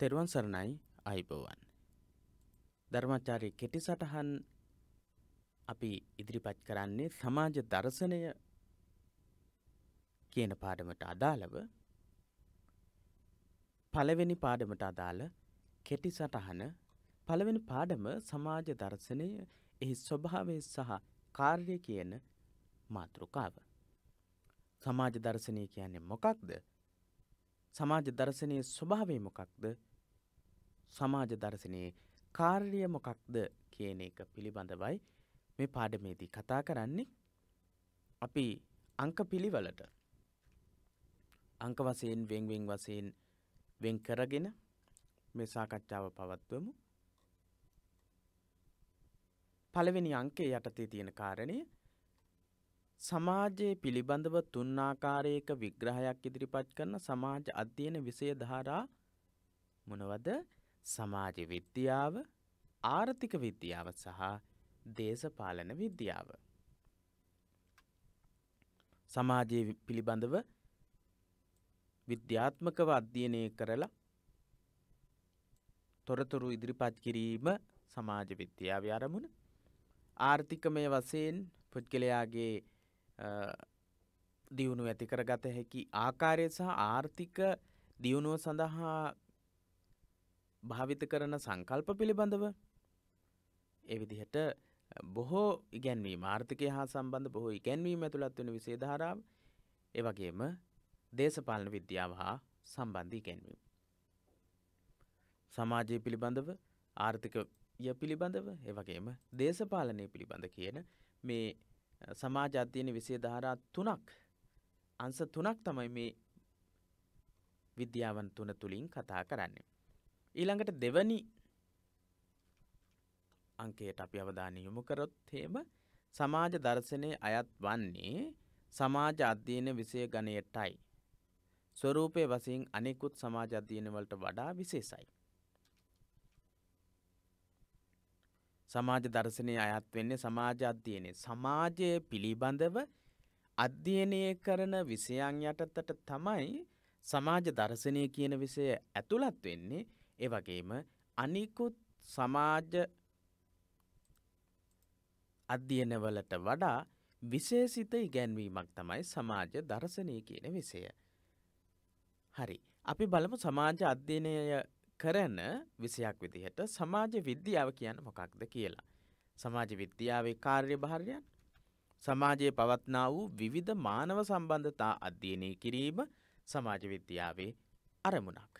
තෙරුවන් සරණයි අයිබෝවන්. ධර්මචාරය කෙටි සටහන් අපි ඉදිරිපත් කරන්නේ සමාජ දර්ශනය කියන පාඩමට අදාළව පළවෙනි පාඩමට අදාළ කෙටි සටහන පළවෙනි පාඩම සමාජ දර්ශනය එහි ස්වභාවය සහ කාර්ය කියන මාතෘකාව. සමාජ දර්ශනය කියන්නේ මොකක්ද සමාජ දර්ශනයේ ස්වභාවය මොකක්ද සමාජ දර්ශනයේ කාර්ය මොකක්ද කියන එක පිළිබඳවයි මේ පාඩමේදී කතා කරන්නේ අපි අංක පිළිවලට අංක වශයෙන් වෙන්වෙන් වශයෙන් වෙන් කරගෙන මේ සාකච්ඡාව පවත්වමු පළවෙනි අංකේ යටතේ තියෙන කාරණය සමාජයේ පිළිබඳව තුන්නාකාරයක විග්‍රහයක් ඉදිරිපත් කරන සමාජ අධ්‍යයන විෂය ධාරා මොනවද සමාජ විද්‍යාව ආර්ථික විද්‍යාව සහ දේශපාලන විද්‍යාව. සමාජයේ පිළිබඳව විද්‍යාත්මකව අධ්‍යයනය කරලා තොරතුරු ඉදිරිපත් කිරීම සමාජ විද්‍යාව අරමුණ ආර්ථිකමය වසයෙන් පුද්ගලයාගේ දියුණු ඇතිකර ගත හැකි ආකාරය සහ ආර්ථික දියුණුව සඳහා භාවිත කරන සංකල්ප පිළිබඳව ඒ විදිහට බොහෝ ඉගැන්වීම ආර්ථිකය හා සම්බන්ධ බොහෝ ඉගැන්වීම ඇතුළත් වන විසේ ධාරාව එවගේම දේශපාලන විද්‍යාව හා සම්බන්ධී ගැන්වීම. සමාජය පිළිබඳව ආර්ථිකය පිළිබඳව එවගේම දේශපාලනය පිළිබඳ කියන මේ සමාජ අධ්‍යයන විෂය ධාරා තුනක් අංශ තුනක් තමයි මේ විද්‍යාවන් තුන තුලින් කතා කරන්නේ. ඊළඟට දෙවනි අංකයට අපි අවධානය යොමු කරොත් එහෙම සමාජ දර්ශනයේ අයත් වන්නේ සමාජ අධ්‍යයන විෂය ගණයටයි. ස්වරූපයේ වශයෙන් අනෙකුත් සමාජ අධ්‍යයන වලට වඩා විශේෂයි. සමාජ දර්ශනය අයත් වෙන්නේ සමාජ අධ්‍යයනය. සමාජය පිළිබඳව අධ්‍යයනය කරන විෂයන් යටතට තමයි සමාජ දර්ශනය කියන විෂය ඇතුළත් වෙන්නේ ඒ වගේම අනිකුත් සමාජ අධ්‍යයනවලට වඩා විශේෂිත ඉගැන්වීමක් තමයි සමාජ දර්ශනය කියන විෂය. හරි අපි බලමු සමාජ අධ්‍යයනය කරන විසයක් විදිහට සමාජ විද්‍යාව කියන්න මොකක්ද කියලා. සමාජ විද්‍යාවේ කාර්ය භාරයන් සමාජයේ පවත්නා වූ විවිධ මානව සම්බන්ධතා අධ්‍යයනය කිරීම සමාජ විද්‍යාවේ අරමුණක්.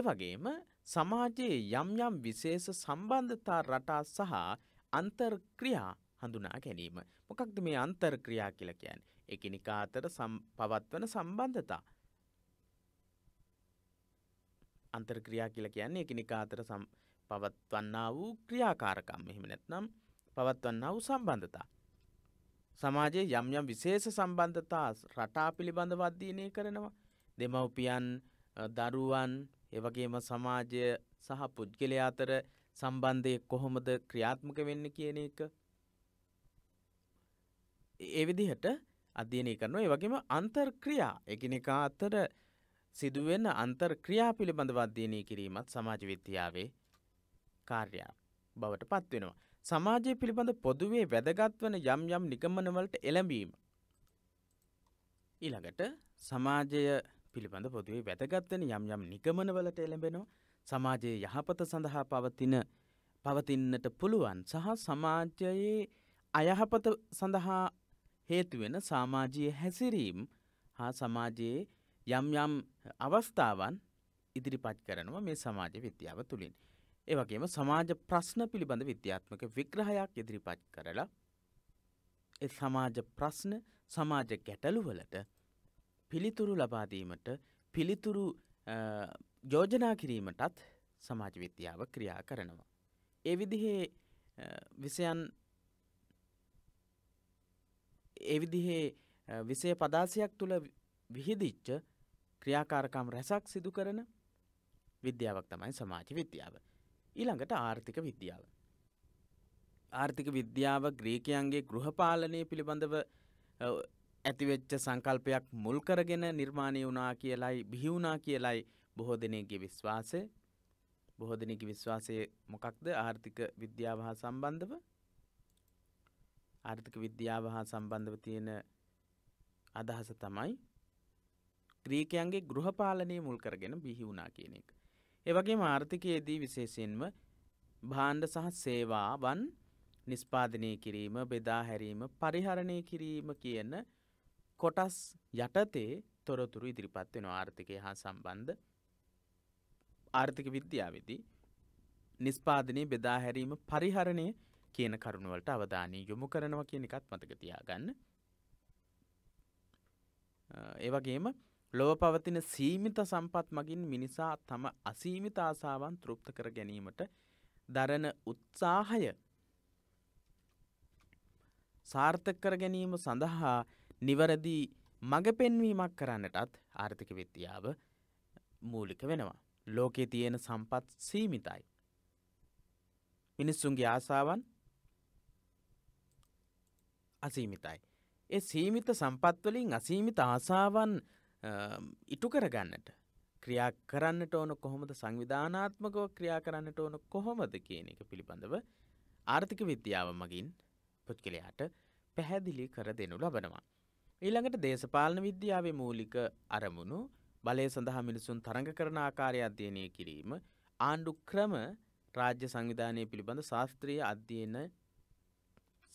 එවගේම සමාජයේ යම් යම් විශේෂ සම්බන්ධතා රටා සහ අන්තර්ක්‍රියා හඳුනා ගැනීම. මොකක්ද මේ අන්තර්ක්‍රියා කියලා කියන්නේ. එකනිකා අතර පවත්වන සම්බන්ධතා. අන්තර්ක්‍රියා කියලා කියන්නේ එකනිකා අතර සම් පවත්වන්නා වූ ක්‍රියාකාරකම් මෙහිම නැත්නම් පවත්වන්නා වූ සම්බන්ධතා. සමාජයේ යම් යම් විශේෂ සම්බන්ධතා රටා පිළිබඳව අධ්‍යයනය කරනවා. දෙමව්පියන් දරුවන් එවගේම සමාජය සහ පුද්ගලයා අතර සම්බන්ධය කොහොමද ක්‍රියාත්මක වෙන්න කියන එක. ඒ විදිහට අධ්‍යයනය කරනවා ඒ වගේම අන්තර්ක්‍රියා එකිනෙකා අතර සිදුවෙන අන්තර් ක්‍රියා පිළිබඳ වද්‍යනය කිරීමත් සමාජ විද්‍යාවේ කාර්යා බවට පත්වෙනවා. සමාජය පිළිබඳ පොදුවේ වැදගත්වන යම් යම් නිගමනවලට එළඹීම. ඊළඟට සමාජය පිළිබඳ පොදුවේ වැදගත්වන යම් යම් නිගමනවලට එළඹෙනවා සමාජයේ යහපත සඳහා පවතින පවතින්නට පුළුවන් සහ සමාජයේ අයහපත සඳහා හේතුවෙන සාමාජයේ හැසිරීම් හා සමාජයේ යම් යම් අවස්ථාවන් ඉදිරිපත් කරනවා මේ සමාජ විද්‍යාව තුළින්. ඒවගේම සමාජ ප්‍රශ්න පිළිබඳ විද්‍යාත්මක විග්‍රහයක් ඉදිරිපත් කරලා සමාජ ප්‍රශ්න සමාජ ගැටලුවලට පිළිතුරු ලබාදීමට පිළිතුරු යෝජනා කිරීමටත් සමාජ විද්‍යාව ක්‍රියා කරනවා. ඒ විදිහේ විසයන් ඒ විදිහේ විසය පදාසයක් තුළ විහිදිච්ච ක්‍රියාකාරකම් රැසක් සිදු කරන විද්‍යාවක් තමයි සමාජ විද්‍යාව. ඊළඟට ආර්ථික විද්‍යාව. ආර්ථික විද්‍යාව ග්‍රීකයන්ගේ ගෘහපාලනය පිළිබඳව ඇතිවෙච්ච සංකල්පයක් මුල් කරගෙන නිර්මාණය වුණා කියලයි බිහිවුණා කියලයි බොහෝ දෙනයගේ විශ්වාසය බොහෝ දෙනෙකි විශ්වාසය මොකක්ද ආර්ථික විද්‍යාව හා සම්බන්ධව ආර්ථික විද්‍යාව හා සම්බන්ධව තියෙන අදහස තමයි ග්‍රීකයන්ගේ ගෘහපාලනය මුල් කරගෙන බිහි වුණා කියන එක. ඒවගේ ආර්ථිකයේදී විශේෂයෙන්ම භාණ්ඩ සහ සේවාවන් නිස්පාදනය කිරීම බෙදා හැරීම පරිහරණය කිරීම කියන කොටස් යටතේ තොරතුරු ඉදිරිපත් වෙන ආර්ථිකය හා සම්බන්ධ ආර්ථික විද්‍යාවදී නිස්පාදනය බෙදා හැරීම පරිහරණය කියන කරුණුවලට අවධානය යොමු කරනවා කියන එකත් මතක තියාගන්න. ඒවගේම ලොව පවතින සීමිත සම්පත් මගින් මිනිසා තම අසීමිත ආසාවන් තෘප්ත කර ගැනීමට දරන උත්සාහය සාර්ථක කර ගැනීම සඳහා නිවරදි මඟ පෙන්වීමක් කරන්නටත් ආර්ථික විද්‍යාව මූලික වෙනවා. ලෝකේ තියෙන සම්පත් සීමිතයි. මිනිස්සුන්ගේ ආසාවන් අසීමිතයි. ඒ සීමිත සම්පත්වලින් අසීමිත ආසාවන් ඉටු කරගන්නට ක්‍රියා කරන්නට ඕන කොහොමද සංවිධානාත්මකව ක්‍රියා කරන්නට ඕන කොහොමද කියන එක පිළිබඳව ආර්ථික විද්‍යාව මගින් පුද්ගලයාට පැහැදිලි කර දෙනු ලබනවා. ඊළඟට දේශපාලන විද්‍යාවේ මූලික අරමුණු බලය සඳහා මිනිසුන් තරඟ කරන ආකාරය අධ්‍යයනය කිරීම ආණ්ඩු ක්‍රම රාජ්‍ය සංවිධානය පිළිබඳ ශාස්ත්‍රීය අධ්‍යයන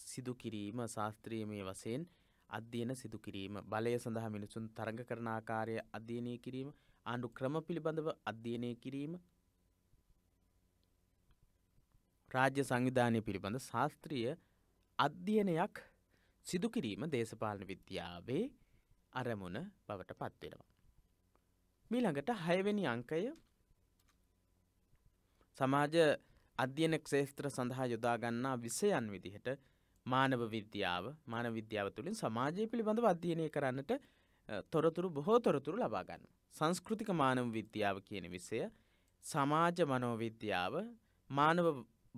සිදු කිරීම ශාස්ත්‍රීයමය වසයෙන් අධ්‍යයන සිදු කිරීම බලය සඳහා මිනිසුන් තරඟ කරන ආකාරය අධ්‍යයනය කිරීම ආණ්ඩු ක්‍රම පිළිබඳව අධ්‍යයනය කිරීම රාජ්‍ය සංවිධානය පිළිබඳ ශාස්ත්‍රීය අධ්‍යයනයක් සිදු කිරීම දේශපාලන විද්‍යාවේ අරමුණ බවට පත්වෙනවා. මීළඟට හයවෙනි අංකය සමාජ අධ්‍යයන ක්ෂේත්‍ර සඳහා යොදාගන්නා විසයන් විදිහට මානව විද්‍යාව මාන විද්‍යාව තුළින් සමාජය පිළිබඳ අධ්‍යයනය කරන්නට තොරතුරු බොහෝ තොරතුරු ලබාගන්න. සංස්කෘතික මානව විද්‍යාව කියන විසය සමාජ මනෝවිද්‍යාව මානව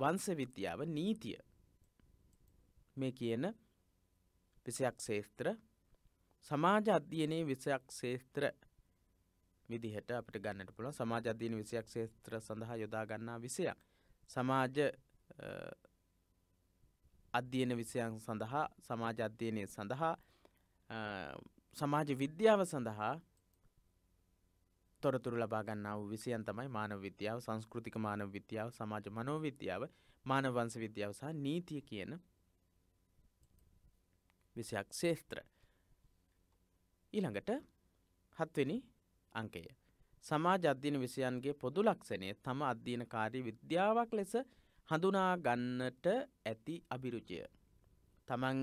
වංස විද්‍යාව නීතිය මේ කියන විසයක් ශේත්‍ර සමාජ අධ්‍යයනයේ විසයක් ශේත්‍ර විදිහට අපට ගන්නට පුළුව සමාජ අධ්‍යයන විසයක් ශේත්‍ර සඳහා යොදා ගන්නා විසයක් සමාජ අධ්‍යයන විෂයන් සඳහා සමාජ අධ්‍යයනය සඳහා සමාජ විද්‍යාව සඳහා තොරතුරු ලබා ගන්නාව විසියන් තමයි මානව විද්‍යාව සංස්කෘතික මානව විද්‍යාව සමාජ මනෝවිද්‍යාව මානවංශ විද්‍යාව සහ නීතිය කියන විසයක් ශේත්‍ර. ඊළඟට හත්වෙනි අංකය. සමාජ අධ්‍යන විෂයන්ගේ පොදු ලක්ෂණය තම අධ්‍යයනකාරී විද්‍යාවක් ලෙස හඳුනා ගන්නට ඇති අභිරුචිය. තමන්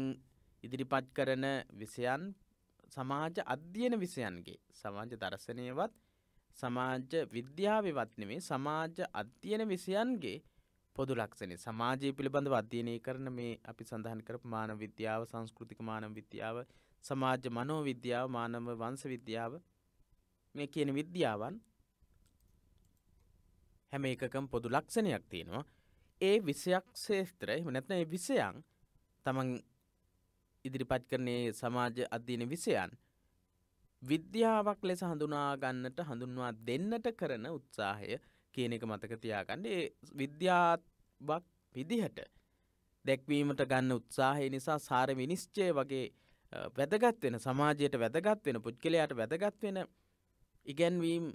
ඉදිරිපත් කරන විෂයන් සමාජ අධ්‍යයන විෂයන්ගේ සමාජ දර්ශනයවත් සමාජ විද්‍යාවවත් නෙමේ සමාජ අධ්‍යයන විෂයන්ගේ පොදු ලක්ෂණේ සමාජය පිළිබඳව අධ්‍යයනය කරන මේ අපි සඳහන් කරපු මානව විද්‍යාව සංස්කෘතික මානව විද්‍යාව සමාජ මනෝ විද්‍යාව මානව වංශ විද්‍යාව මේ කියන විද්‍යාවන් හැම එකකම පොදු ලක්ෂණයක් තියෙනවා ඒ විසයක් ශේත්‍ර එහම නැත්න ඒ විසයන් තමන් ඉදිරිපත් කරනේ සමාජ අධ්‍යන විසයන් විද්‍යාවක් ලෙස හඳුනාගන්නට හඳුන්වා දෙන්නට කරන උත්සාහය කියන එක මතක තියාගන්න ඒ විද්‍යාවක් විදිහට දැක්වීමට ගන්න උත්සාහය නිසා සාර විනිශ්චය වගේ වැදගත් වෙන සමාජයට වැදගත් වෙන පුද්ගලයාට වැදගත් වෙන ඉගැන්වීම්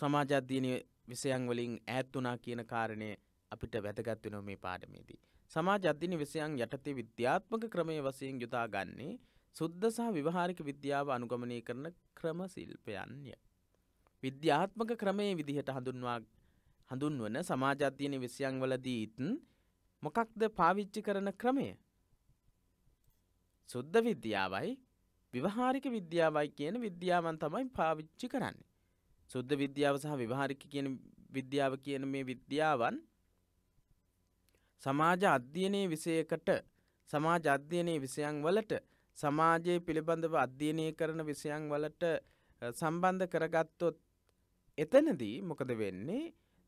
සමාජධ්‍යනය විසයන් වලින් ඈත් වනා කියන කාරණය අපිට වැදගත් වෙන මේ පාඩමේදී. සමාජ අධ්‍යන විෂයන් යටතේ විද්‍යාත්මක ක්‍රමය වසයෙන් යුතා ගන්නේ සුද්ද සහ විවහාරික විද්‍යාව අනුගමනය කරන ක්‍රම ශිල්පයන්ය. විද්‍යාත්මක ක්‍රමයේ විදිහට හඳුන්වා හඳුන්වන සමාජාධ්‍යන විෂයන් වලදීත් මොකක්ද පාවිච්චි කරන ක්‍රමය. සුද්ද විද්‍යාවයි විවහාරික විද්‍යාවයි කියන විද්‍යාවන් තමයි පාවිච්චි කරන්නේ. සුද්ද විද්‍යාව සහ විවාහාරික කියන විද්‍යාව කියන මේ විද්‍යාවන් සමාජ අධ්‍යයනයේ විසයකට සමාජ අධ්‍යයනයේ විෂයන් වලට සමාජයේ පිළිබඳව අධ්‍යයනය කරන විෂයන් වලට සම්බන්ධ කරගත්තොත් එතනදී මොකද වෙන්නේ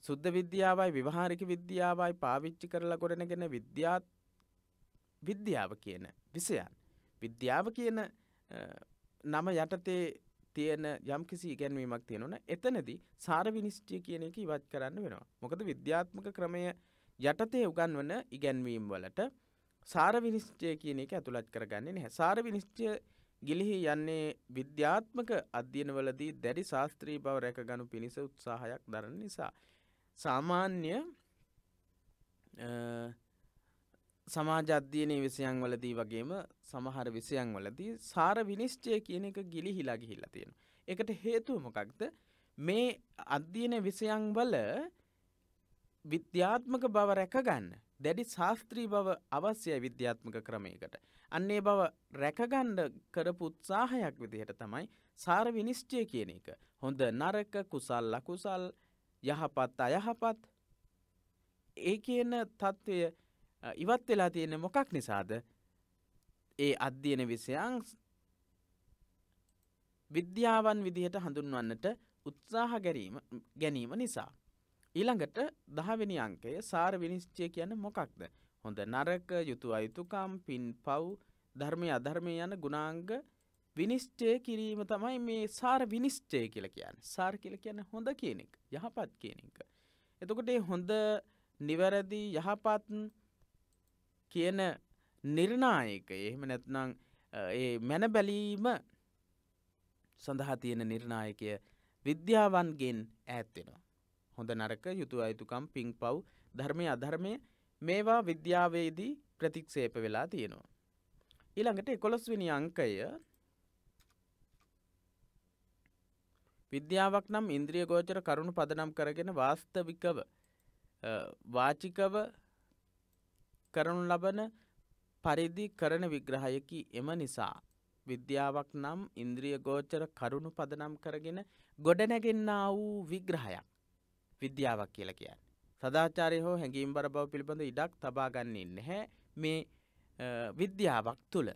සුද්ධ විද්‍යාවයි විවාහාරික විද්‍යාවයි පාවිච්චි කරලා ගොඩනගෙන විද්‍යාත් විද්‍යාව කියන විෂයන් විද්‍යාව කියන නම යටතේ තියෙන යම්කිසි ඉගැන්වීමක් තියෙනවන එතනදී සාර විනිශ්චය කියන එක ඉවත් කරන්න වෙනවා මොකද විද්‍යාත්මක ක්‍රමය යටතේ උගන්වන ඉගැන්වීම් වලට සාර විනිශ්චය කියන එක ඇතුළත් කරගන්නේ නැහැ. සාර විනිශ්චය ගිලිහි යන්නේ විද්‍යාත්මක අධ්‍යයනවලදී දැඩි ශාස්ත්‍රී බව රැකගනු පිණිස උත්සාහයක් දරන නිසා. සාමාන්‍ය සමාජ අධ්‍යයනයේ විසයන් වලදී වගේම සමහර විසයන් වලදී සාර විනිශ්චය කියන එක ගිලිහිලා ගිහිල්ලා තියෙන. එකට හේතුව මොකක්ද මේ අධ්‍යයන විසයන් වල විද්‍යාත්මක බව රැකගන්න දැඩි ශාස්ත්‍රී බව අවශ්‍යය විද්‍යාත්මක ක්‍රමයකට. අන්නේ බව රැකගණ්ඩ කරපු උත්සාහයක් විදිහට තමයි සාර විනිශ්චය කියන එක. හොඳ නරක කුසල් ලකුසල් යහපත් අයහපත් ඒ කියන තත්ත්වය ඉවත් වෙලා තියෙන මොකක් නිසාද ඒ අධ්‍යයන විසයන් විද්‍යාවන් විදිහට හඳුන්වන්නට උත්සාහ ගැරීම ගැනීම නිසා. ඊළඟට දහවෙනි අංකය සාර විනිශ්චය කියන මොකක්ද. හොඳ නරක යුතු අයුතුකම් පින් පව් ධර්මය අධර්මය යන ගුණාංග විනිශ්චය කිරීම තමයි මේ සාර විනිශ්චය කියල කියන්න සාර කියල කියන හොඳ කියනෙක් යහපත් කියනක. එතකොට හොඳ නිවැරදි යහපත් කියන නිර්ණායක එහෙම නැත්නං ඒ මැන බැලීම සඳහා තියෙන නිර්ණායකය විද්‍යාවන්ගෙන් ඈත්වෙනවා. හොඳ නරක යුතු අයුතුකම් පිං පව් ධර්මය අධර්මය මේවා විද්‍යාවේදී ප්‍රතික්ෂේප වෙලා තියෙනවා. ඊළඟට එකොළොස්විනි අංකය විද්‍යාවක් නම් ඉන්ද්‍රිය ගෝචර කරුණු පදනම් කරගෙන වාස්තවිකව වාචිකව කරනු ලබන පරිදි කරන විග්‍රහයකි එම නිසා. විද්‍යාවක් නම් ඉන්ද්‍රිය ගෝචර කරුණු පදනම් කරගෙන ගොඩනැගෙන්න්නා වූ විග්‍රහයක්. විද්‍යාවක් කියලා කියන්න. සදාචාරය හෝ හැඟීම් බර බව පිළිබඳ ඉඩක් තබාගන්නේ නැහැ මේ විද්‍යාවක් තුළ.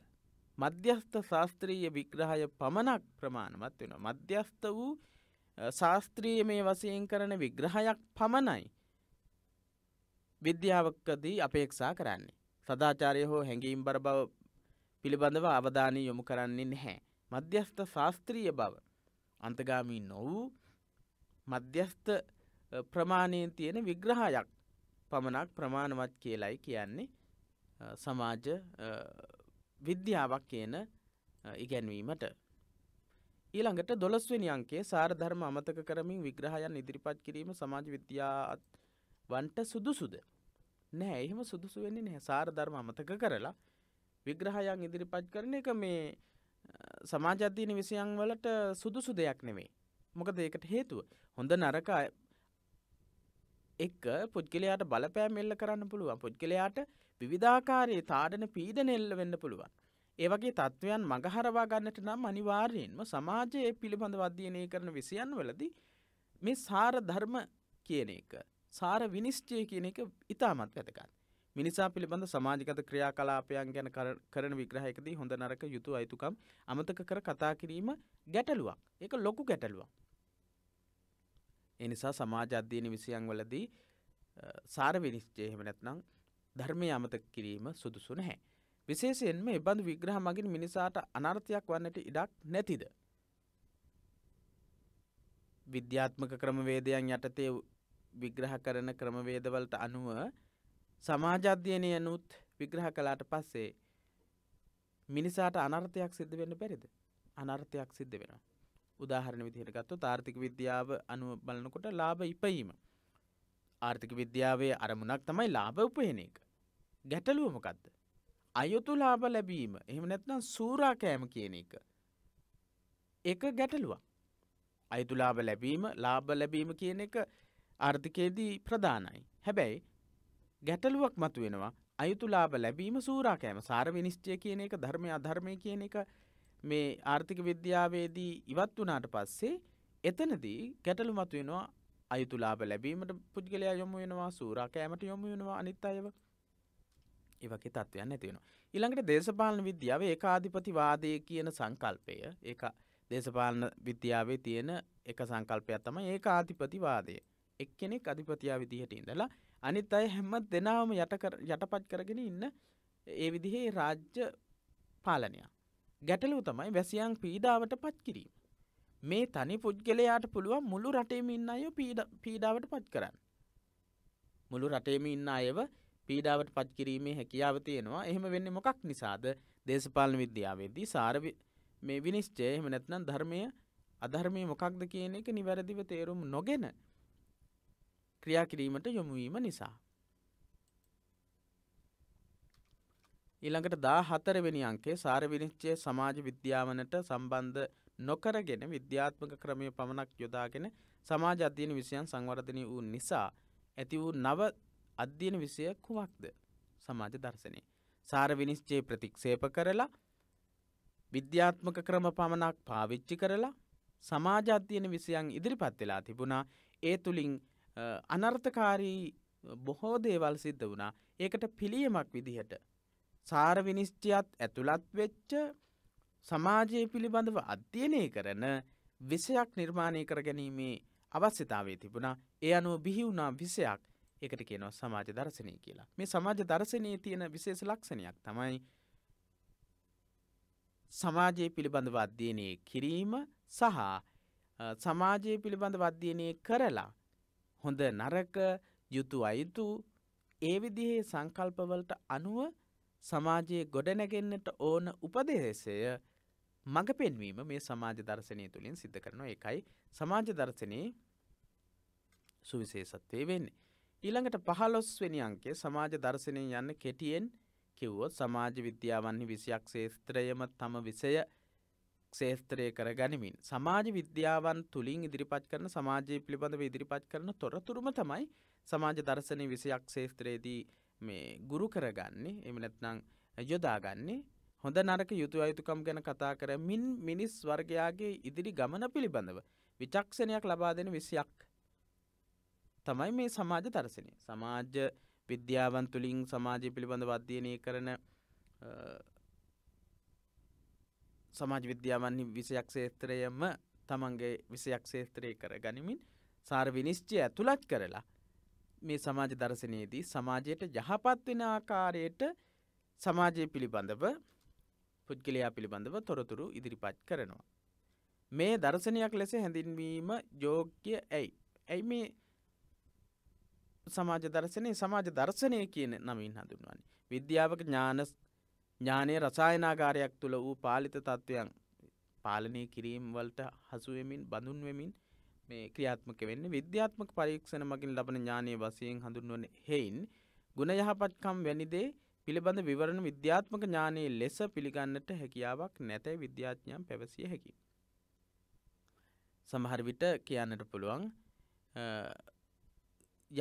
මධ්‍යස්ථ ශාස්ත්‍රීය විග්‍රහය පමණක් ප්‍රමාණවත් වෙන. මධ්‍යස්ථ වූ ශාස්ත්‍රීය මේ වසයෙන් කරන විග්‍රහයක් පමණයි. විද්‍යාවක්කදී අපේක්ෂා කරන්නේ. සදාචාරය හෝ හැඟීම් බර බව පිළිබඳව අවධානය යොමු කරන්නේ නැහැ. මධ්‍යස්ථ ශාස්ත්‍රීය බව අන්තගාමී නොවූ මධ්‍යස්ථ ප්‍රමාණයෙන් තියෙන විග්‍රහයක් පමණක් ප්‍රමාණවත් කියලයි කියන්නේ සමාජ විද්‍යාවක් කියන ඉගැන්වීමට. ඊළඟට දොළස්වෙනි අංකේ සාරධර්ම අමතක කරමින් විග්‍රහයන් ඉදිරිපත් කිරීම සමාජ විද්‍යාත් වන්ට සුදුසුද. නැහැ එහෙම සුදුසු වෙන්නේ නැහැ සාරධර්ම අමතක කරලා විග්‍රහයන් ඉදිරිපත් කරන එක මේ සමාජධීන විසියන් වලට සුදුසු දෙයක් නෙමේ. මොකද ඒකට හේතුව හොඳ නරක එක්ක පුද්ගලයාට බලපෑම් එල්ල කරන්න පුළුවන් පුද්ගලයාට විවිධාකාරයේ තාඩන පීඩන එල්ල වෙන්න පුළුවන්. ඒවගේ තත්ත්වයන් මඟහරවා ගන්නට නම් අනිවාර්යෙන්ම සමාජයේ පිළිබඳ වද්‍යනය කරන විසියන් වලදි මේ සාර ධර්ම කියන එක. සාර විනිශ්චය කියන එක ඉතාමත් වැදකත්. මිනිසා පිළිබඳ සමාජිකත ක්‍රියා කලාපයන් ගැන කරන විග්‍රහයකදී හොඳ නරක යුතු අයතුකම් අමතක කර කතා කිරීම ගැටලුවක්. ඒක ලොකු ගැටලුවක්. එනිසා සමාජ අධ්‍යයන විසියන් වලදී සාර විනිශ්චය එහෙම නැත්නම් ධර්මය අමතක කිරීම සුදුසු නැහැ. විශේෂයෙන්ම එබඳු විග්‍රහ මගින් මිනිසාට අනර්ථයක් වන්නට ඉඩක් නැතිද. විද්‍යාත්මක ක්‍රමවේදයන් යටතේ විග්‍රහ කරන ක්‍රමවේදවලට අනුව සමාජධ්‍යයනයනුත් විග්‍රහ කලාට පස්සේ මිනිසාට අනර්ථයක් සිද්ධ වෙන්න පැරිද අනර්ථයක් සිද්ධ වෙනවා. උදාහරණ විදිහට ගත්තොත් ආර්ථික විද්‍යාව අනුව බලනකොට ලාභ ඉපයීම. ආර්ථික විද්‍යාවේ අරමුණක් තමයි ලාභ උපයන එක. ගැටලුවමකක්ද. අයුතු ලාභ ලැබීම එහෙම නැත්නම් සූරාකෑම කියන එක. එක ගැටලුවක්. අයුතු ලාභ ලැබීම ලාභ ලැබීම කියන එක ආර්ථිකයේදී ප්‍රධානයි. හැබැයි ගැටලුවක් මතුවෙනවා අයුතු ලාභ ලැබීම සූරාකෑම සාර විනිශ්චය කියන එක ධර්මය අධර්මය කියන එක මේ ආර්ථික විද්‍යාවේදී ඉවත් වනාට පස්සේ එතනදී ගැටලු මතු වෙනවා අයුතු ලාබ ලැබීමට පුද්ගලයා යොමු වෙනවා සූරා කෑමට යොමු වෙනවා අනිත් අයව ඒවගේ තත්ත්වයන් නැතිවෙන. ඉළඟට දේශපාලන විද්‍යාව ඒ ආධිපතිවාදය කියන සංකල්පය ඒ දේශපාලන විද්‍යාවේ තියෙන එක සංකල්පයක් තම ඒ ආධිපතිවාදය එක්කෙනෙක් අධිපතියා විදිහට ඉඳලා අනිත් අය හැම දෙනාම යටපත් කරගෙන ඉන්න ඒ විදිහේ රාජ්‍ය පාලනයක්. ගැටලු තමයි වැසියන් පීඩාවට පත් කිරීම. මේ තනි පුද්ගලයාට පුළුවන් මුළු රටේම ඉන්න අය පීඩාවට පත් කරන්න. මුළු රටේම ඉන්න අයව පීඩාවට පත් කිරීමේ හැකියාව තියෙනවා එහෙම වෙන්න මොකක් නිසාද දේශපාලන විද්‍යාවේදී සාර මේ විනිශ්චය එහෙම නැත්නම් ධර්මය අධර්මය මොකක්ද කියන එක නිවැරදිව තේරුම් නොගෙන ක්‍රියා කිරීමට යොමුවීම නිසා. ඊළඟට දා හතරවෙනි අංකේ සාර විනිශ්චය සමාජ විද්‍යාවනට සම්බන්ධ නොකරගෙන විද්‍යාත්මක ක්‍රමය පමණක් යොදාගෙන සමාජ අධ්‍යයන විෂයන් සංවර්ධනය වූ නිසා ඇති වූ නව අධ්‍යයන විෂය කුමක්ද සමාජ දර්ශනය. සාර විනිශ්චය ප්‍රතික්ෂේප කරලා විද්‍යාත්මක ක්‍රම පමණක් පාවිච්චි කරලා සමාජ අධ්‍යයන විෂයන් ඉදිරිපත් වෙලා තිබුණා ඒ තුළින් අනර්ථකාරී බොහෝ දේවල් සිද්ධ වුණා ඒකට පිළියමක් විදිහට සාර විනිශ්චයත් ඇතුළත් වෙච්ච සමාජය පිළිබඳව අධ්‍යයනය කරන විසයක් නිර්මාණය කර ගැනීමේ අවශ්‍යතාවේ තිබුණා ඒ අනුව බිහිවුණා විසයක් එකට කියනව සමාජ දර්ශනය කියලා මේ සමාජ දර්ශනයේ තියෙන විශේෂ ලක්ෂණයක් තමයි සමාජයේ පිළිබඳව අධ්‍යයනය කිරීම සහ සමාජයේ පිළිබඳව අධ්‍යයනය කරලා හොඳ නරක යුතු අයුතු ඒ විදිහේ සංකල්පවලට අනුව සමාජයේ ගොඩනැගෙන්න්නට ඕන උපදේශය මඟ පෙන්වීම මේ සමාජ දර්ශනය තුළින් සිද්ධ කරනවා එකයි සමාජ දර්ශනයේ සුවිශේෂත්වය වෙන්නේ. ඊළඟට පහලොස්වෙනි අංකේ සමාජ දර්ශනය යන්න කෙටියෙන් කිව්වොත් සමාජ විද්‍යාවන්නේ විසියක් ශේස්ත්‍රයම තම විසය ක්ෂේස්ත්‍රය කර ගනිමින් සමාජ විද්‍යාවන් තුළින් ඉදිරිපත් කරන සමාජය පිළිබඳව ඉදිරිපත් කරන තොරතුරුම තමයි සමාජ දර්ශනය විසියක් ශේස්ත්‍රයේදී මේ ගුරු කරගන්නේ එම නැත්නං යොදාගන්නේ හොඳ නරක යුතු අයුතුකම් ගැන කතා කරමින් මිනිස් වර්ගයාගේ ඉදිරි ගමන පිළිබඳව විචක්ෂණයක් ලබා දෙන විසියක් තමයි මේ සමාජ තරසනය සමාජ විද්‍යාවන් තුළින් සමාජය පිළිබඳ අධ්‍යයනය කරන සමාජ විද්‍යාවන්නේ විසයක් ශේත්‍රයම තමන්ගේ විසයක් ශේත්‍රය කර ගනිමින් සාර විනිශ්චය ඇතුළත් කරලා මේ සමාජ දර්ශනයේදී සමාජයට යහපත් වෙන ආකාරයට සමාජය පිළිබඳව පුද්ගලයා පිළිබඳව තොරතුරු ඉදිරිපත් කරනවා. මේ දර්ශනයක් ලෙස හැඳින්වීම යෝග්‍ය ඇයි. ඇයි මේ සමාජ දර්ශනය සමාජ දර්ශනය කියන නමින් හඳුන්වන්නේ. විද්‍යාවක ඥාන ඥානය රසායනාගාරයක් තුළ වූ පාලිත තත්ත්වයන් පාලනය කිරීම් වලට හසුවමින් බඳුන්වෙමින් මේ ක්‍රියාත්මක වෙන්න විද්‍යාත්මක පරීක්ෂණ මගින් ලබන ඥානය වසයෙන් හඳුන්වන හෙයින් ගුණ යහපත්කම් වැනිදේ පිළිබඳ විවරණ විද්‍යාත්මක ඥානයේ ලෙස පිළිගන්නට හැකියාවක් නැතැයි විද්‍යාඥයන් පැවසිය හැකි. සමහර විට කියන්නට පුළුවන්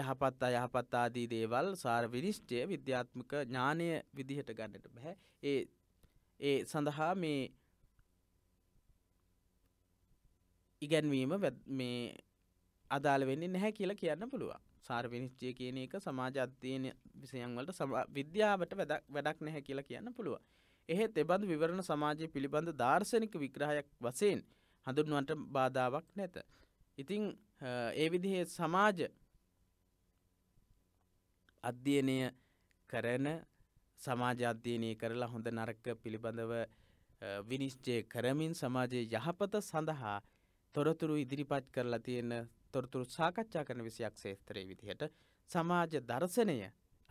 යහපත් අයහපත් ආදී දේවල් සාර විනිශ්චය විද්‍යාත්මක ඥානය විදිහට ගන්නට බැහැ ඒ ඒ සඳහා මේ ඉගැන්වීම මේ අදාළ වෙන්නේ නැහැ කියලා කියන්න පුළුවන් සාර විනිශ්චය කියන එක සමාජ අධ්‍යයන විසයන්වලට සම විද්‍යාවට වැඩක් නැහැ කියලා කියන්න පුළුවන්. එහෙත් එබඳු විවරණ සමාජය පිළිබඳ දර්ශනික විග්‍රහයක් වසයෙන් හඳුන්වන්ට බාධාවක් නැත. ඉතිං ඒ විදිහේ සමාජ අධ්‍යයනය කරන සමාජ අධ්‍යයනය කරලා හොඳ නරක පිළිබඳව විනිශ්චය කරමින් සමාජයේ යහපත සඳහා තොරතුරු ඉදිරිපත් කරලා තියෙන තොරතුරු සාකච්ඡා කරන විසියක් ශේත්‍රයේ විදිහට සමාජ දර්ශනය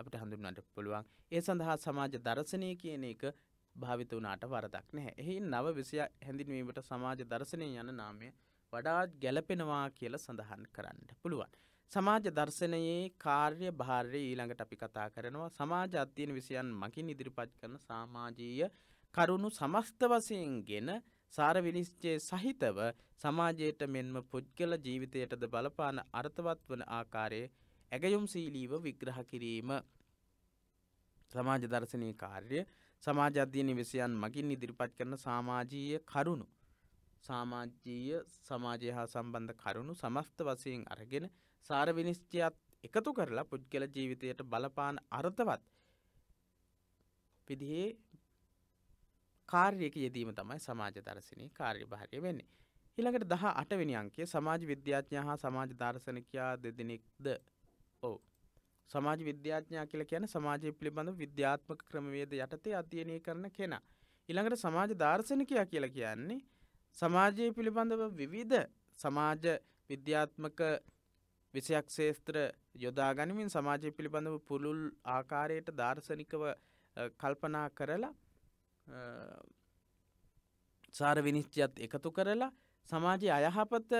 අපිට හඳුන්වන්නට පුළුවන් ඒ සඳහා සමාජ දර්ශනය කියන එක භාවිත වනාට වරදක් නැහැ එහි නව විසිය හැඳින්වීමට සමාජ දර්ශනය යන නාමය වඩාත් ගැලපෙනවා කියල සඳහන් කරන්න පුළුවන්. සමාජ දර්ශනයේ කාර්ය භාර්ය ඊළඟට අපි කතා කරනවා සමාජ අධ්‍යයන විසියන් මකින් ඉදිරිපත් කරන සාමාජීය කරුණු සමස්ත වසයෙන් ගෙන සාර විනිශ්චය සහිතව සමාජයට මෙන්ම පුද්ගල ජීවිතයටද බලපාන අර්ථවත් වන ආකාරයේ ඇගයුම් සීලීව විග්‍රහ කිරීම. සමාජ දර්ශනය කාර්ය සමාජ අධ්‍යයන විසයන් මගින් ඉදිරිපත් කරන සාමාජීය කරුණු. සාමාජීය සමාජය හා සම්බන්ධ කරුණු සමස්ත වසයෙන් අරගෙන සාර විනිශ්චයත් එකතු කරලා පුද්ගල ජීවිතයට බලපාන අර්ථවත් විදිහේ කාර්යක යෙදීම තමයි සමාජ දර්ශනී කාර්ය භාරය වෙන්නේ. ඊළඟට දහ අටවෙනි අංකේ සමාජ විද්‍යාඥා හා සමාජ දර්ශනකයා දෙදෙනෙක්ද ඔව. සමාජ විද්‍යාඥා කියල කියන සමාජය පිළිබඳ විද්‍යාත්මක ක්‍රමවේද යටතේ අධ්‍යයනය කරන කෙනා. ඊළඟට සමාජ දර්ශනකයා කියල කියන්නේ සමාජයේ පිළිබඳව විවිධ සමාජ විද්‍යාත්මක විසයක් ශේත්‍ර යොදා ගනිමින් සමාජය පිළිබඳව පුළුල් ආකාරයට දර්ශනිකව කල්පනා කරලා සාර විනිශ්චයත් එකතු කරලා සමාජය අයහපත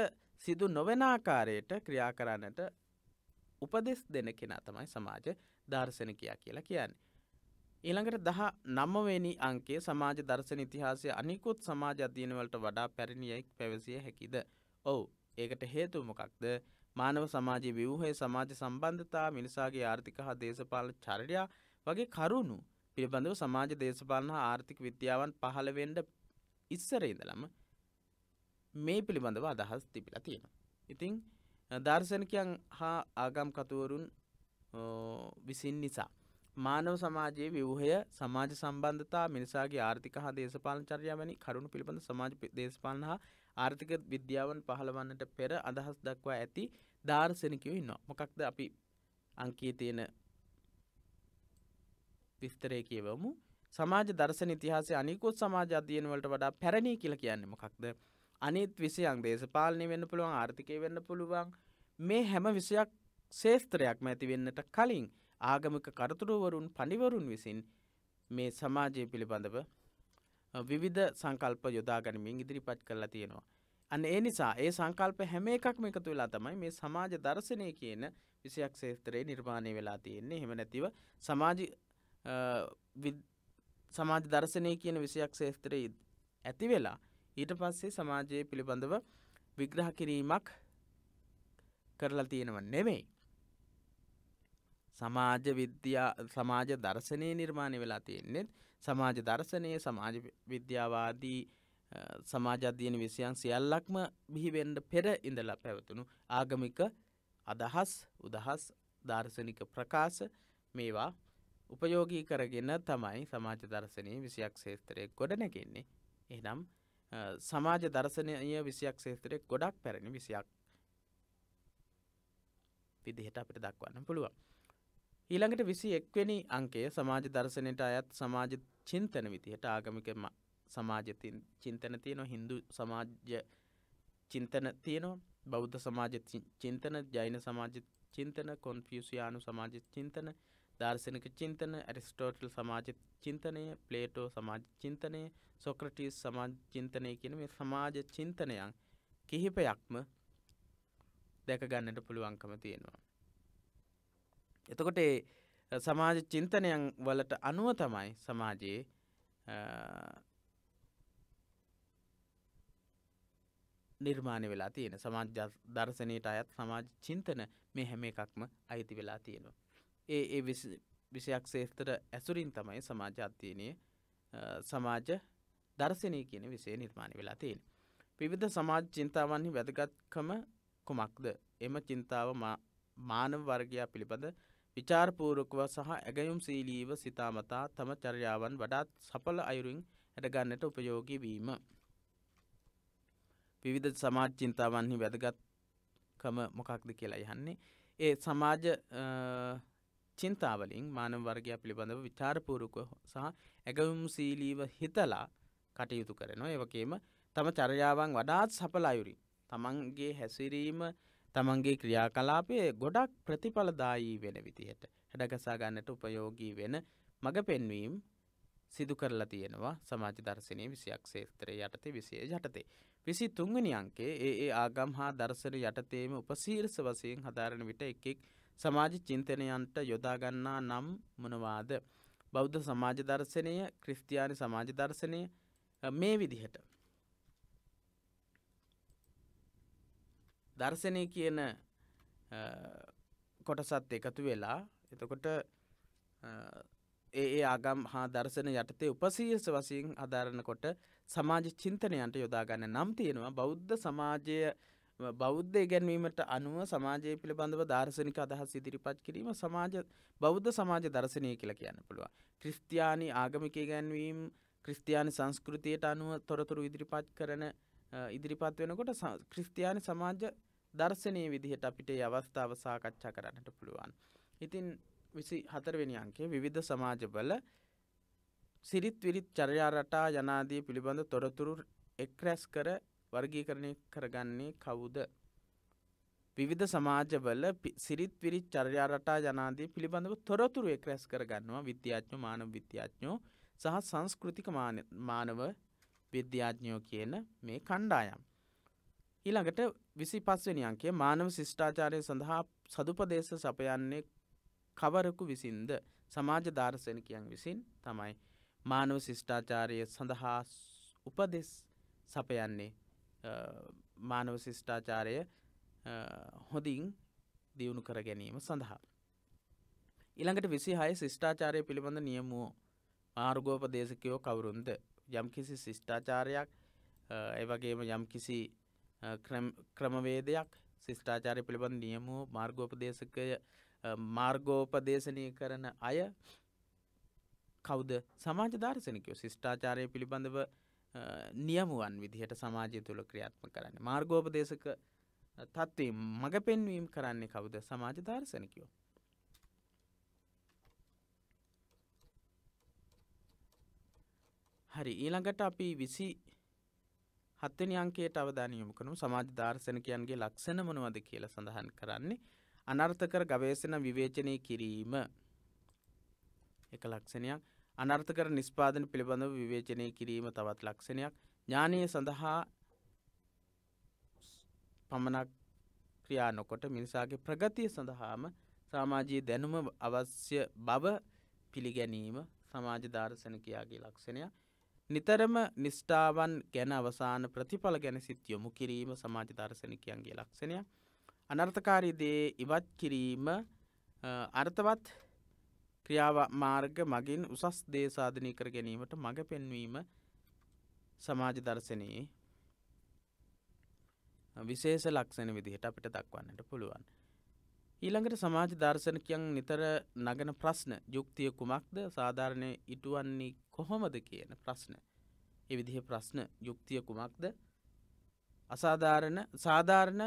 සිදු නොවෙනආකාරයට ක්‍රියා කරන්නට උපදෙස් දෙන කෙනා තමයි සමාජ දර්ශනකයා කියලා කියන්නේ. ඊළඟට දහ නම්මවෙනි අංකේ සමාජ දර්ශන ඉතිහාසය අනිකුත් සමාජ අධ්‍යයනවලට වඩා පැරණියෙක් පැවසිය හැකිද. ඔවු ඒකට හේතු මොකක්ද මානව සමාජයේ විවහය සමාජ සම්බන්ධතා මිනිසාගේ ආර්ථික හා දේශපාල චර්යා වගේ කරුණු පිළිබඳව සමාජ දේශපාලන ආර්ථික විද්‍යාවන් පහළවෙන්ඩ ඉස්සර ඉඳලම මේ පිළිබඳව අදහස් තිබිලා තියෙන. ඉතිං දර්ශනකයන් හා ආගම් කතුවරුන් විසින් නිසා. මානව සමාජයේ විවහය සමාජ සම්බන්ධතා මිනිසාගේ ආර්ථික හා දේශපාලන චර්යාවැනි කරුණු පිළිබඳ සමාජ දේශපාලන හා ආර්ථික විද්‍යාවන් පහළවන්නට පෙර අදහස් දක්වා ඇති දාර්ශනිකයෝ ඉන්නවා. මොකක්ද අපි අංකයේ තියෙන විස්තරය කියවමු සමාජ දර්ශන ඉතිහාසේ අනිකුත් සමාජ අධ්‍යයනවලට වඩා පැරණී කියලා කියන්නේ මොකක්ද අනිත් විෂයන් දේශපාලනය වෙන්න පුළුවන් ආර්ථිකය වෙන්න පුළුවන් මේ හැම විෂයක් ශේස්ත්‍රයක්ම ඇතිවෙන්නට කලින් ආගමික කරතුරුවරුන් පනිවරුන් විසින් මේ සමාජය පිළිබඳව විවිධ සංකල්ප යොදා ගනිමින් ඉදිරිපත් කරලා තියෙනවා. අන්න ඒ නිසා ඒ සංකල්ප හැම එකක්ම එකතු වෙලා තමයි මේ සමාජ දර්ශනය කියන විෂයක් ශේස්ත්‍රයේ නිර්මාණය වෙලා තියෙන්නේ. එහෙම නැතිව සමාජ සමාජ දර්ශනය කියන විසියක් ශේත්‍රයේ ඇති වෙලා ඊට පස්සේ සමාජයේ පිළිබඳව විග්‍රහ කිරීමක් කරලා තියෙනව නෙමෙයි. සමාජ විද්‍යා සමාජ දර්ශනය නිර්මාණය වෙලා තියෙන්නේ සමාජ දර්ශනය සමාජ විද්‍යාවාදී සමාජ අධ්‍යයන විෂයන් සියල්ලක්ම බිහිවෙන්න පෙර ඉඳලා පැවතුණු ආගමික අදහස් උදහස් දාර්ශනික ප්‍රකාශ මේවා උපයෝගී කරගෙන තමයි සමාජ දර්ශනය විසියක් ශේත්‍රය ගොඩනැගෙන්නේ. එහනම් සමාජ දර්ශනය විසියක් ශේත්‍රය ගොඩක් පැරණි විසියක් විදිහට අපිට දක්වන්න පුළුවන්. ඊළඟට විසි එක්වැනි අංකය සමාජ දර්ශනයට අයත් සමාජ චින්තන විදිහට ආගමිකම සමාජතින් චින්තන තියනො හින්දු සමාජ්‍ය චින්තන තියනො බෞද්ධ සමාජ චින්තන ජෛන සමාජ චින්තන කොන්ෆියසියානු සමාජ චින්තන දාර්ශනික චින්තන ඇරිස්ටෝටල් සමාජ චින්තනය ප්ලේටෝ සමාජ චින්තනය සොක්‍රටිස් සමාජ චින්තනය කියන මේ සමාජ චින්තනයන් කිහිපයක්ම දැකගන්නට පුළුවන්කම තියෙනවා. එතකොට ඒ සමාජ චින්තනයන් වලට අනුව තමයි සමාජයේ නිර්මාණය වෙලා තියෙන සමාජ දර්ශනයට අයත් සමාජ චින්තන මේ හැම එකක්ම අයිති වෙලා තියෙනවා. ඒ ඒ විෂයක් සේස්තර ඇසුරින් තමයි සමාජ අධ්‍යයනය සමාජ දර්ශනය කියන විසේ නිර්මාණ වෙලා තියෙන. විවිධ සමාජ චින්තාවන්හි වැදගත්කම කුමක්ද එම චින්තාව මානව වර්ගයා පිළිබඳ විචාර්පූරකව සහ ඇගයුම් සීලීව සිතාමතා තම චර්යාවන් වඩාත් සපල අයුරින් හැටගන්නට උපයෝගී වීම. විවිධ සමාජ චින්තාවන්හි වැදගත්කම මොකක්ද කියලා යහන්නේ. ඒ සමාජ චින්තාවලින් මානව වර්ගය පිළිබඳව විචාරපූරුක සහ ඇගවුම් සීලීව හිතලා කටයුතු කරනවා ඒවගේම තම චරයාවන් වඩාත් සපලයුරින් තමන්ගේ හැසිරීම තමන්ගේ ක්‍රියාකලාපය ගොඩක් ප්‍රතිඵලදායී වෙන විදිහට හැඩගසා ගන්නට උපයෝගී වෙන මඟ පෙන්වීම් සිදු කරලා තියෙනවා සමාජ දර්ශනය විසියක් ශේත්‍රය යටතේ විසිය යටතේ. විසි තුංගනි අංකේ ඒ ආගම් හා දර්ශන යටතේම උපසීර්ස වසයෙන් හදාරණ විට එකෙක් සමාජ චින්තනයන්ට යොදාගන්නා නම් මොනවාද. බෞද්ධ සමාජ දර්ශනය ක්‍රිස්තියානි සමාජ දර්ශනය මේ විදිහට. දර්ශනය කියන කොටසත් එකතු වෙලා එතකොට ඒ ආගම් හා දර්ශන යටතේ උපසීස වසියෙන් අධාරණකොට සමාජ චින්තනයන්ට යොදාගන්න නම් තියෙනවා බෞද්ධ සමාජය බෞද්ධ ඉගැන්වීමට අනුව සමාජය පිළිබඳව දර්ශනික අදහස් ඉදිරිපත් කිරීම සමාජ බෞද්ධ සමාජ දර්ශනය කියලා කියන්න පුළුවන්. ක්‍රිස්තියානි ආගමික ඉගැන්වීම් ක්‍රිස්තියානි සංස්කෘතියට අනුව තොරතුරු ඉදිරිපත් කරන ඉදිරිපත් වෙනකොට ක්‍රිස්තියානි සමාජ දර්ශනය විදිහට අපිට අවස්ථාව සාකච්ඡා කරන්නට පුළුවන්. ඉතින් විසි හතරවෙනි අංකේ විවිධ සමාජබල සිරිත් විරිත් චර්යා රටා ජනාදී පිළිබඳ තොරතුරු එක්රැස් කර වර්ගීකරණය කරගන්නේ කවුද. විවිධ සමාජවල සිරිත් විරිත් චර්යා රටා ජනාදී පිළිබඳව තොරතුරු එක් රැස් කරගන්නවා විද්‍යාඥෝ මානව විද්‍යාඥෝ සහ සංස්කෘතික මානව විද්‍යාඥයෝ කියන මේ කණ්ඩායම්. ඊළඟට විසි පස්වනි අංකේ මානව ශිෂ්ඨාචාරය සඳහා සදුපදේශ සපයන්නේ කවරකු විසින්ද සමාජ ධාර්සනකයන් විසින් තමයි මානව ශිෂ්ඨාචාරය සඳහා උපදෙස් සපයන්නේ මානව ශිෂ්ඨාචාරය හොඳින් දියුණු කර ගැනීම සඳහා. ඉළඟට විසි හය ශිෂ්ඨාචාරය පිළිබඳ නියමුවෝ ආර්ගෝපදේශකයෝ කවුරුන්ද යම්කිසි ශිෂ්ඨාචාරයක් ඒවගේම යම්කිසි ක්‍රමවේදයක් ශිෂ්ඨාචාරය පිළිබඳ නියමුව මාර්ගෝපදේශකය මාර්ගෝපදේශනය කරන අය කෞද සමාජ ධර්සනකයෝ ශිෂ්ඨාචාරය පිළිබඳව නියමුවන් විදිහට සමාජය තුළ ක්‍රියාත්ම කරන්න මාර්ගෝපදේශක තත්ත්වේ මඟ පෙන්වීම් කරන්නේ කවුද සමාජ ධර්සනකයෝ හරි ඊළඟට අපි විසි හත්තනි අංකයට අවධානයමු කනු සමාජ ධර්ශනකයන්ගේ ලක්ෂණ මොනවද කියල සඳහන් කරන්නේ අනර්ථකර ගවේශන විවේචනය කිරීම එක ලක්ෂණයක් අනර්ථකර නිස්පාදන පිළිබඳව විවේචනය කිරීම තවත් ලක්ෂණයක් ඥානය සඳහා පමණක් ක්‍රියා නොකොට මිනිසාගේ ප්‍රගතිය සඳහාම සාමාජයේ දැනුම අවශ්‍ය බව පිළිගැනීම සමාජ ධාර්සනකයාගේ ලක්ෂණය නිතරම නිෂ්ඨාවන් ගැන අවසාන ප්‍රතිඵල ගැන සිත් යොමු කිරීම සමාජ ධර්සනකයන්ගේ ලක්ෂණය අනර්ථකාරී දේ ඉවත් කිරීම අර්ථවත් ක්‍රියාව මාර්ග මගින් උසස් දේසාධනය කර ගැනීමට මඟ පෙන්වීම සමාජ දර්ශනයේ විශේෂ ලක්ෂණ විදිහට අපිට දක්වන්නට පුළුවන්. ඊළඟට සමාජ දර්ශනකයන් නිතර නගන ප්‍රශ්න යුක්තිය කුමක්ද සාධාරණය ඉටුවන්නේ කොහොමද කියන ප්‍රශ්න. එවිදිහ ප්‍රශ්න යුක්තිය කුමක්ද අසාධාරණ සාධාරණ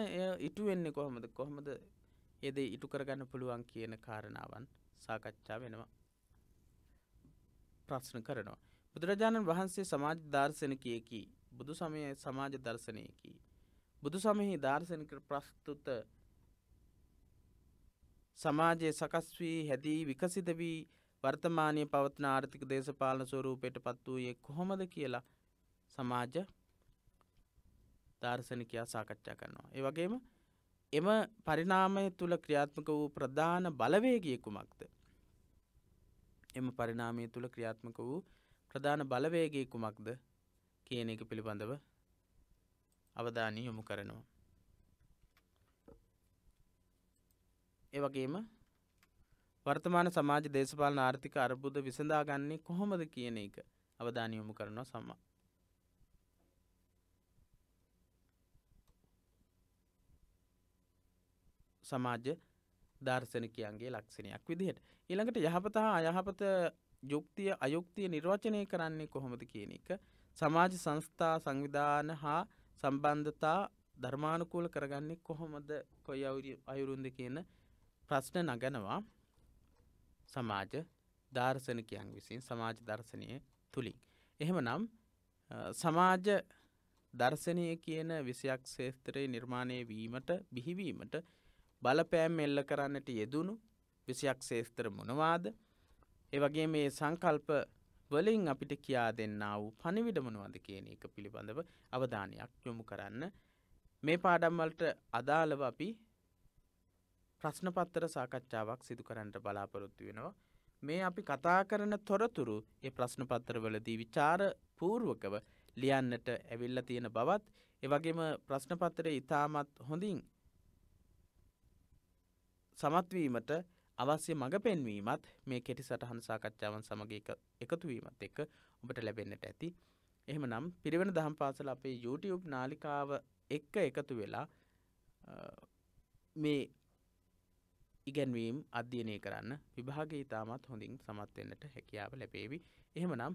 ඉටුවෙන්නේ කොහොමද කොහොමද එද ඉටු කරගන්න පුළුවන් කියන කාරණාවන් සාකච්ඡා වෙනවා ප්‍රශ්න කරනවා. බුදුරජාණන් වහන්සේ සමාජ දර්ශනකයකි බුදු සමය සමාජ දර්ශනයකි. බුදු සමෙහි දර්ශනක ප්‍රස්තුත සමාජය සකස් වී හැදී විකසිත වී වර්තමානය පවත්න ආර්ථික දේශපාලන ස්වරූපයට පත් වූයේ කොහොමද කියලා සමාජ දර්ශනකයා සාකච්ඡා කරනවා. ඒ වගේම එම පරිණාමය තුළ ක්‍රියාත්මක වූ ප්‍රධාන බලවේගිය කුමක්ද. එම පරිණාමය තුළ ක්‍රියාත්මක වූ ප්‍රධාන බලවේගය කුමක්ද කියන එක පිළිබඳව අවධානය යොමු කරනවා. ඒවගේම වර්තමාන සමාජ දේශපාලන ආර්ථික අර්බුද විසඳාගන්නේ කොහොමද කියන එක අවධානය යොමු කරනවා සම්මා සමාජ දර්ශනකයන්ගේ ලක්ෂණයක් විදිහට. ඊළඟට යහපත හා අයහපත යුක්තිය අයුක්තිය නිර්වචනය කරන්නේ කොහොමද කියන එක. සමාජ සංස්ථා සංවිධාන හා සම්බන්ධතා ධර්මානුකූල කරගන්නේ කොහොමද කොයි අයුරුන්ද කියන ප්‍රශ්න නගනවා සමාජ ධර්ශනකයන් විසින් සමාජ දර්ශනය තුළින්. එහෙම නම් සමාජ දර්ශනය කියන විසියක් ශේස්ත්‍රයේ නිර්මාණය වීමට බිහිවීමට බලපෑම් එල්ල කරන්නට යෙදුණු විසියක් ශේස්ත්‍ර මොනවාද ඒවගේ මේ සංකල්ප වලින් අපිට කියා දෙන්න වූ පණිවිඩමනවාද කියන එක පිළිබඳව අවධානයක් යොමු කරන්න මේ පාඩම්වලට අදාළව අපි ප්‍රශ්නපත්තර සාකච්ඡාවක් සිදු කරන්නට බලාපොරොත්තු වෙනවා මේ අපි කතා කරන තොරතුරු ඒ ප්‍රශ්නපත්තරවලදී විචාර පූර්වකව ලියන්නට ඇවිල්ල තියෙන බවත් එවගේම ප්‍රශ්නපත්තරය ඉතාමත් හොඳින් සමත්වීමට අවශ්‍ය මඟ පෙන්වීමත් මේ කෙටි සටහන් සාකච්ඡාවන් සමග එකතුවීමත් එක්ක ඔබට ලැබෙන්නට ඇති. එහෙම නම් පිරිවෙන දහම් පාසල අපේ YouTube නාලිකාව එක්ක එකතු වෙලා මේ ඉගැන්වීම් අධ්‍යයනය කරන්න විභාග ඉතාමත් හොඳින් සමත්වෙන්නට හැකියාව ලැබේවි. එහෙම නම්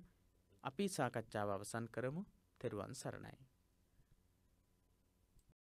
අපි සාකච්ඡාව අවසන් කරමු තෙරුවන් සරණයි.